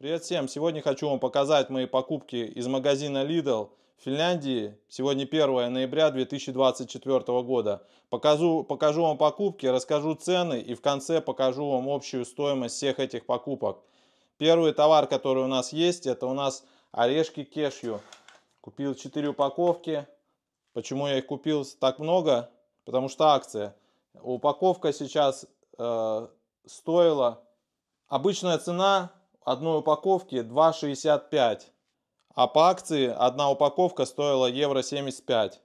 Привет всем! Сегодня хочу вам показать мои покупки из магазина Lidl в Финляндии. Сегодня 1 ноября 2024 года. Покажу, покажу вам покупки, расскажу цены и в конце покажу вам общую стоимость всех этих покупок. Первый товар, который у нас есть, это у нас орешки кешью. Купил 4 упаковки. Почему я их купил так много? Потому что акция. Упаковка сейчас э, стоила... Обычная цена одной упаковки 2,65, а по акции одна упаковка стоила евро 75.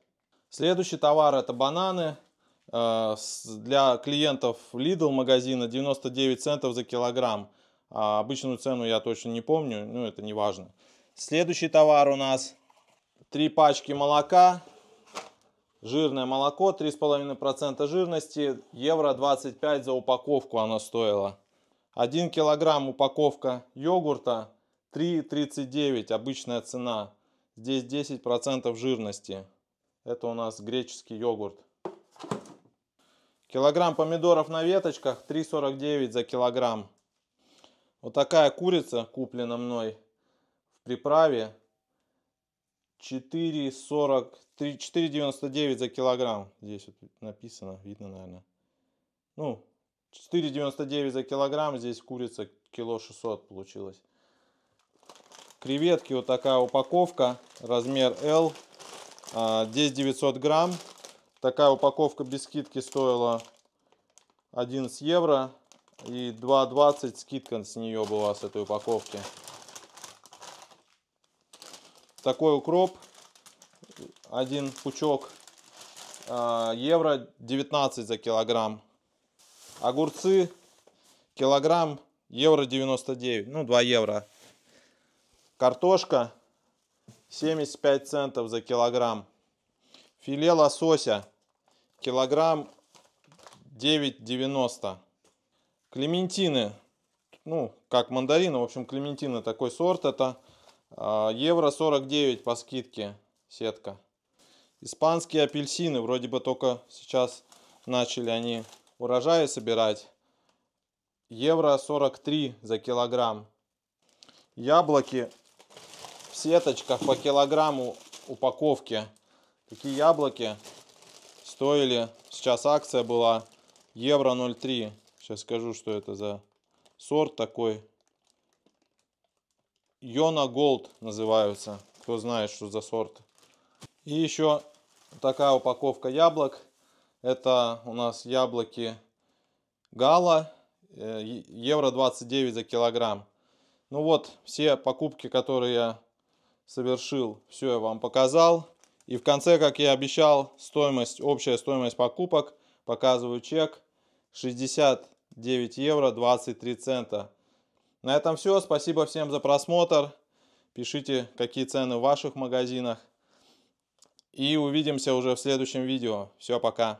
Следующий товар это бананы. Э, для клиентов Lidl магазина 99 центов за килограмм. А обычную цену я точно не помню, но ну, это не важно. Следующий товар у нас три пачки молока. Жирное молоко, 3,5% жирности, евро 25 за упаковку она стоила. 1 килограмм упаковка йогурта 3,39 обычная цена. Здесь 10% жирности. Это у нас греческий йогурт. Килограмм помидоров на веточках 3,49 за килограмм. Вот такая курица куплена мной в приправе 4,99 за килограмм. Здесь вот написано, видно, наверное. Ну, 4,99 за килограмм, здесь курица кило 600 получилось. Креветки, вот такая упаковка, размер L, здесь а, 900 грамм. Такая упаковка без скидки стоила 11 евро. И 2,20 скидка с нее была, с этой упаковки. Такой укроп, один пучок а, евро, 19 за килограмм. Огурцы килограмм евро 99, ну 2 евро. Картошка 75 центов за килограмм. Филе лосося килограмм 9,90. Клементины, ну как мандарины, в общем клементины такой сорт это. А, евро 49 по скидке сетка. Испанские апельсины, вроде бы только сейчас начали они урожая собирать. Евро 43 за килограмм. Яблоки в сеточках по килограмму упаковки. Такие яблоки стоили, сейчас акция была, евро 0,3. Сейчас скажу, что это за сорт такой. Йона Голд называются, кто знает, что за сорт. И еще такая упаковка яблок это у нас яблоки Гала, э, евро 29 за килограмм. Ну вот, все покупки, которые я совершил, все я вам показал. И в конце, как я обещал, стоимость, общая стоимость покупок, показываю чек, 69 евро 23 цента. На этом все, спасибо всем за просмотр. Пишите, какие цены в ваших магазинах. И увидимся уже в следующем видео. Все, пока.